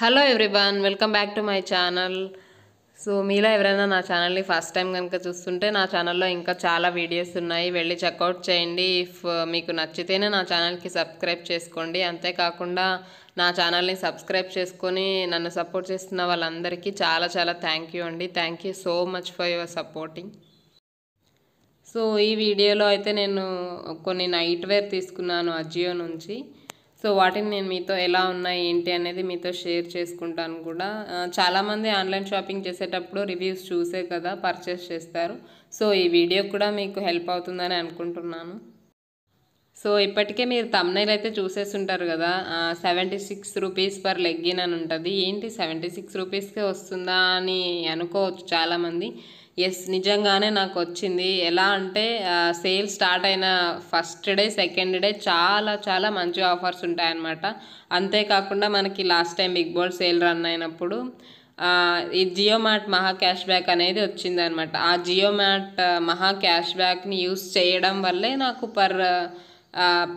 hello everyone welcome back to my channel so మీలో ఎవరైనా నా ఛానల్ని ఫస్ట్ టైం కనుక చూస్తుంటే నా ఛానల్లో ఇంకా చాలా వీడియోస్ ఉన్నాయి వెళ్ళి చెక్అవుట్ చేయండి ఇఫ్ uh, మీకు నచ్చితేనే నా ఛానల్కి సబ్స్క్రైబ్ చేసుకోండి అంతేకాకుండా నా ఛానల్ని సబ్స్క్రైబ్ చేసుకొని నన్ను సపోర్ట్ చేస్తున్న వాళ్ళందరికీ చాలా చాలా థ్యాంక్ యూ అండి thank you so much for your supporting so ఈ వీడియోలో అయితే నేను కొన్ని నైట్ వేర్ తీసుకున్నాను అజియో నుంచి సో వాటిని నేను మీతో ఎలా ఉన్నాయి ఏంటి అనేది మీతో షేర్ చేసుకుంటాను కూడా చాలామంది ఆన్లైన్ షాపింగ్ చేసేటప్పుడు రివ్యూస్ చూసే కదా పర్చేస్ చేస్తారు సో ఈ వీడియో కూడా మీకు హెల్ప్ అవుతుందని అనుకుంటున్నాను సో ఇప్పటికే మీరు తమ్నైల్ అయితే చూసేసి ఉంటారు కదా seventy six rupees per legging అని ఉంటుంది ఏంటి సెవెంటీ సిక్స్ రూపీస్కే వస్తుందా అని అనుకోవచ్చు చాలామంది ఎస్ నిజంగానే నాకు వచ్చింది ఎలా అంటే సేల్ స్టార్ట్ అయిన ఫస్ట్ డే సెకండ్ డే చాలా చాలా మంచి ఆఫర్స్ ఉంటాయన్నమాట అంతేకాకుండా మనకి last time big ball sale run అయినప్పుడు ఈ Jio mart Maha cash back అనేది వచ్చిందనమాట ఆ జియో మార్ట్ మహా క్యాష్ బ్యాక్ని యూస్ చేయడం వల్లే నాకు పర్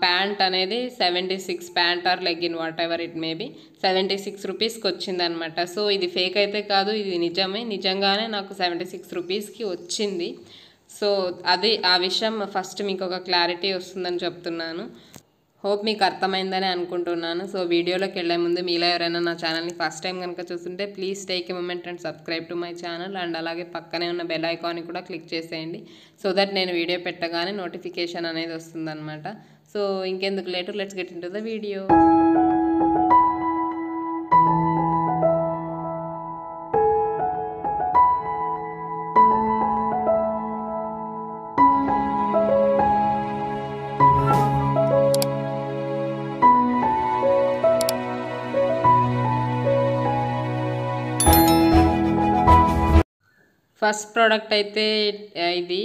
ప్యాంట్ అనేది seventy six pant or legging whatever it may be seventy six రూపీస్కి వచ్చిందనమాట సో ఇది ఫేక్ అయితే కాదు ఇది నిజమే నిజంగానే నాకు సెవెంటీ సిక్స్ రూపీస్కి వచ్చింది సో అది ఆ విషయం ఫస్ట్ మీకు ఒక క్లారిటీ వస్తుందని చెప్తున్నాను హోప్ మీకు అర్థమైందని అనుకుంటున్నాను సో వీడియోలోకి వెళ్ళే ముందు మీలో ఎవరైనా నా ఛానల్ని ఫస్ట్ టైం కనుక చూస్తుంటే please take a moment and subscribe to my channel and అలాగే పక్కనే ఉన్న బెల్ ఐకాన్ని కూడా క్లిక్ చేసేయండి సో దట్ నేను వీడియో పెట్టగానే నోటిఫికేషన్ అనేది వస్తుందన్నమాట సో ఇంకెందుకు later let's get into the video first product అయితే ఇది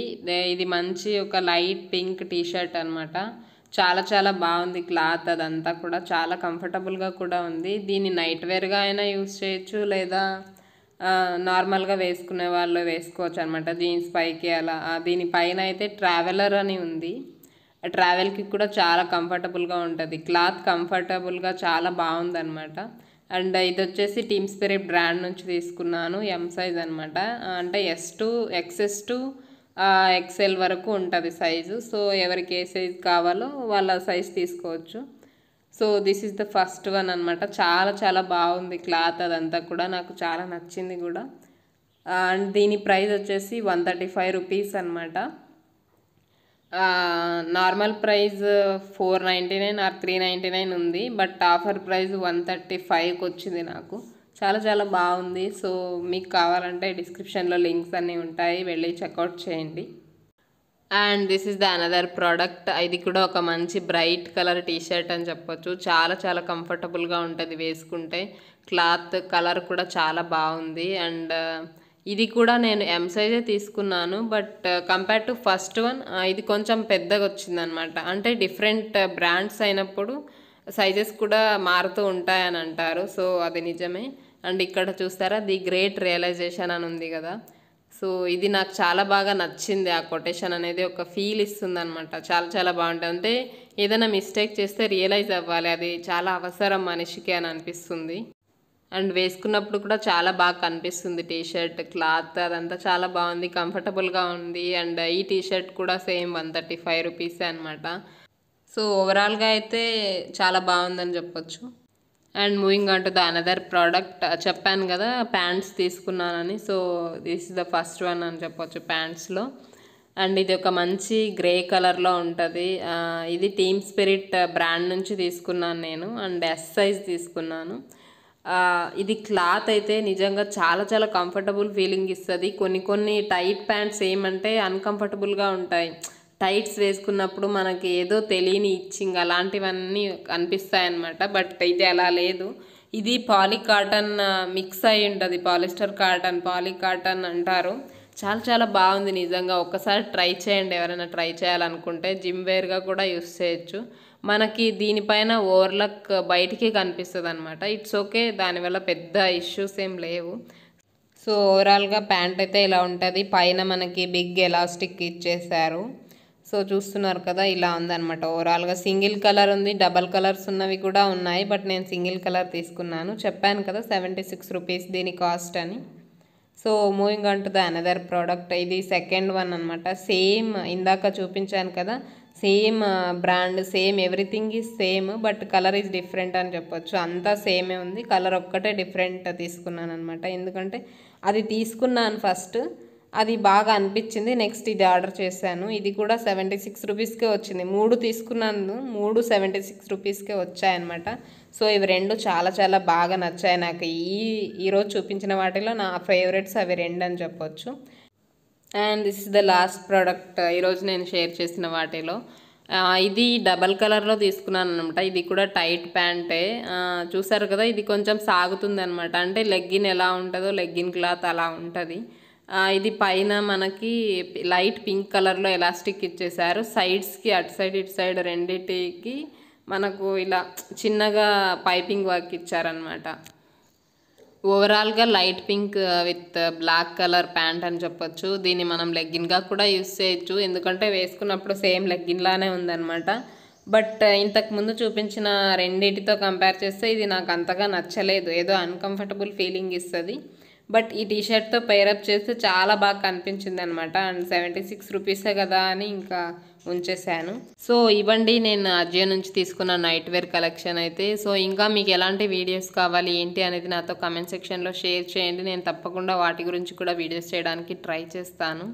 ఇది మంచి ఒక లైట్ పింక్ టీషర్ట్ అనమాట చాలా చాలా బాగుంది క్లాత్ అదంతా కూడా చాలా కంఫర్టబుల్గా కూడా ఉంది దీన్ని నైట్ వేర్గా అయినా యూస్ చేయొచ్చు లేదా నార్మల్గా వేసుకునే వాళ్ళు వేసుకోవచ్చు అనమాట జీన్స్ పైకి అలా దీనిపైన అయితే ట్రావెలర్ అని ఉంది ట్రావెల్కి కూడా చాలా కంఫర్టబుల్గా ఉంటుంది క్లాత్ కంఫర్టబుల్గా చాలా అనమాట అండ్ ఇది వచ్చేసి టీమ్ స్పిరిట్ బ్రాండ్ నుంచి తీసుకున్నాను ఎం సైజ్ అనమాట అంటే S to XS to XL వరకు ఉంటుంది సైజు సో ఎవరికి ఏ సైజ్ కావాలో వాళ్ళ సైజ్ తీసుకోవచ్చు so this is the first one అనమాట చాలా చాలా బాగుంది క్లాత్ అదంతా కూడా నాకు చాలా నచ్చింది కూడా అండ్ దీని ప్రైస్ వచ్చేసి వన్ థర్టీ ఫైవ్ రూపీస్ అనమాట normal price four ninety nine or three ninety nine ఉంది but offer price one thirty ఫైవ్కి వచ్చింది నాకు చాలా చాలా బాగుంది సో మీకు కావాలంటే డిస్క్రిప్షన్లో లింక్స్ అన్నీ ఉంటాయి వెళ్ళి చెక్అవుట్ చేయండి and this is the another product ఇది కూడా ఒక మంచి బ్రైట్ కలర్ టీషర్ట్ అని చెప్పొచ్చు చాలా చాలా కంఫర్టబుల్గా ఉంటుంది వేసుకుంటే క్లాత్ కలర్ కూడా చాలా బాగుంది అండ్ ఇది కూడా నేను ఎం సైజే తీసుకున్నాను but compare to first one ఇది కొంచెం పెద్దగా వచ్చిందనమాట అంటే డిఫరెంట్ బ్రాండ్స్ uh, అయినప్పుడు సైజెస్ కూడా మారుతూ ఉంటాయని అంటారు సో అది నిజమే అండ్ ఇక్కడ చూస్తారా ది గ్రేట్ రియలైజేషన్ అని ఉంది కదా సో ఇది నాకు చాలా బాగా నచ్చింది ఆ కొటేషన్ అనేది ఒక ఫీల్ ఇస్తుంది అనమాట చాలా చాలా బాగుంటుంది అంటే ఏదైనా మిస్టేక్ చేస్తే రియలైజ్ అవ్వాలి అది చాలా అవసరం మనిషికి అని అనిపిస్తుంది అండ్ వేసుకున్నప్పుడు కూడా చాలా బాగా కనిపిస్తుంది టీ షర్ట్ క్లాత్ అదంతా చాలా బాగుంది కంఫర్టబుల్గా ఉంది అండ్ ఈ టీ షర్ట్ కూడా సేమ్ వన్ థర్టీ ఫైవ్ రూపీసే అనమాట సో ఓవరాల్గా అయితే చాలా బాగుందని చెప్పొచ్చు and moving on to the another product చెప్పాను కదా ప్యాంట్స్ తీసుకున్నానని so this is the first one అని చెప్పొచ్చు ప్యాంట్స్లో అండ్ ఇది ఒక మంచి గ్రే కలర్లో ఉంటుంది ఇది టీమ్ స్పిరిట్ బ్రాండ్ నుంచి తీసుకున్నాను నేను అండ్ ఎస్ సైజ్ తీసుకున్నాను ఇది క్లాత్ అయితే నిజంగా చాలా చాలా కంఫర్టబుల్ ఫీలింగ్ ఇస్తుంది కొన్ని కొన్ని టైట్ ప్యాంట్స్ ఏమంటే అన్కంఫర్టబుల్గా ఉంటాయి టైట్స్ వేసుకున్నప్పుడు మనకి ఏదో తెలియని ఇచ్చింగ్ అలాంటివన్నీ అన్నమాట బట్ అయితే అలా లేదు ఇది పాలీ కాటన్ మిక్స్ అయి ఉంటుంది పాలిస్టర్ కాటన్ పాలీ కాటన్ అంటారు చాలా చాలా బాగుంది నిజంగా ఒక్కసారి ట్రై చేయండి ఎవరైనా ట్రై చేయాలనుకుంటే జిమ్ వేర్గా కూడా యూస్ చేయొచ్చు మనకి దీనిపైన ఓవర్లక్ బయటికి కనిపిస్తుంది అనమాట ఇట్స్ ఓకే దానివల్ల పెద్ద ఇష్యూస్ ఏం లేవు సో ఓవరాల్గా ప్యాంట్ అయితే ఇలా ఉంటుంది పైన మనకి బిగ్ ఎలాస్టిక్ ఇచ్చేసారు సో చూస్తున్నారు కదా ఇలా ఉందనమాట ఓవరాల్గా సింగిల్ కలర్ ఉంది డబల్ కలర్స్ ఉన్నవి కూడా ఉన్నాయి బట్ నేను సింగిల్ కలర్ తీసుకున్నాను చెప్పాను కదా సెవెంటీ సిక్స్ రూపీస్ దీని కాస్ట్ అని సో మూవింగ్ అంటుంది అనదర్ ప్రోడక్ట్ ఇది సెకండ్ వన్ అనమాట సేమ్ ఇందాక చూపించాను కదా same brand same everything is same but colour is different అని చెప్పొచ్చు అంతా సేమే ఉంది కలర్ ఒక్కటే డిఫరెంట్ తీసుకున్నాను అనమాట ఎందుకంటే అది తీసుకున్నాను ఫస్ట్ అది బాగా అనిపించింది నెక్స్ట్ ఇది ఆర్డర్ చేశాను ఇది కూడా సెవెంటీ సిక్స్ రూపీస్కే వచ్చింది మూడు తీసుకున్నాను మూడు సెవెంటీ సిక్స్ రూపీస్కే వచ్చాయన్నమాట సో ఇవి రెండు చాలా చాలా బాగా నచ్చాయి నాకు ఈ ఈరోజు చూపించిన వాటిలో నా ఫేవరెట్స్ అవి రెండు అని చెప్పొచ్చు and this is the last product ఈరోజు నేను షేర్ చేసిన వాటిలో ఇది డబల్ కలర్లో తీసుకున్నాను అనమాట ఇది కూడా టైట్ ప్యాంటే చూసారు కదా ఇది కొంచెం సాగుతుంది అనమాట అంటే లెగ్గిన్ ఎలా ఉంటుందో లెగ్గిన్ క్లాత్ అలా ఉంటుంది ఇది పైన మనకి లైట్ పింక్ కలర్లో ఎలాస్టిక్ ఇచ్చేసారు సైడ్స్కి అటు సైడ్ ఇటు సైడ్ రెండింటికి మనకు ఇలా చిన్నగా పైపింగ్ వర్క్ ఇచ్చారనమాట ఓవరాల్గా light pink with black colour pant అని చెప్పొచ్చు దీన్ని మనం లెగ్గిన్గా కూడా యూస్ చేయొచ్చు ఎందుకంటే వేసుకున్నప్పుడు సేమ్ లెగ్గిన్లానే ఉందన్నమాట బట్ uh, ఇంతకుముందు చూపించిన రెండింటితో కంపేర్ చేస్తే ఇది నాకు అంతగా నచ్చలేదు ఏదో అన్కంఫర్టబుల్ ఫీలింగ్ ఇస్తుంది బట్ ఈ టీషర్ట్తో పేరప్ చేస్తే చాలా బాగా కనిపించింది అనమాట అండ్ సెవెంటీ సిక్స్ రూపీసే కదా అని ఇంకా ఉంచేశాను సో ఇవ్వండి నేను అజయ్ నుంచి తీసుకున్న నైట్ వేర్ కలెక్షన్ అయితే సో ఇంకా మీకు ఎలాంటి వీడియోస్ కావాలి ఏంటి అనేది నాతో కమెంట్ సెక్షన్లో షేర్ చేయండి నేను తప్పకుండా వాటి గురించి కూడా వీడియోస్ చేయడానికి ట్రై చేస్తాను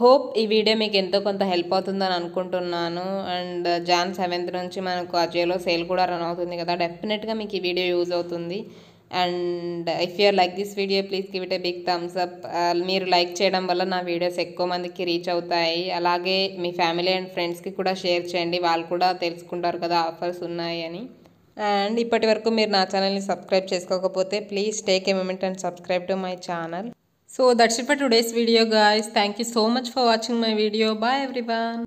హోప్ ఈ వీడియో మీకు ఎంతో కొంత హెల్ప్ అవుతుందని అనుకుంటున్నాను అండ్ జాన్ సెవెంత్ నుంచి మనకు అజయ్లో సేల్ కూడా రన్ అవుతుంది కదా డెఫినెట్గా మీకు ఈ వీడియో యూజ్ అవుతుంది and if you're like this video please give it a big thumbs up మీరు లైక్ చేయడం వల్ల నా వీడియోస్ ఎక్కువ మందికి రీచ్ అవుతాయి అలాగే మీ ఫ్యామిలీ అండ్ ఫ్రెండ్స్కి కూడా షేర్ చేయండి వాళ్ళు కూడా తెలుసుకుంటారు కదా ఆఫర్స్ ఉన్నాయి అని అండ్ ఇప్పటి వరకు మీరు నా ఛానల్ని సబ్స్క్రైబ్ చేసుకోకపోతే please take a moment and subscribe to my channel so that's it for today's video guys thank you so much for watching my video bye everyone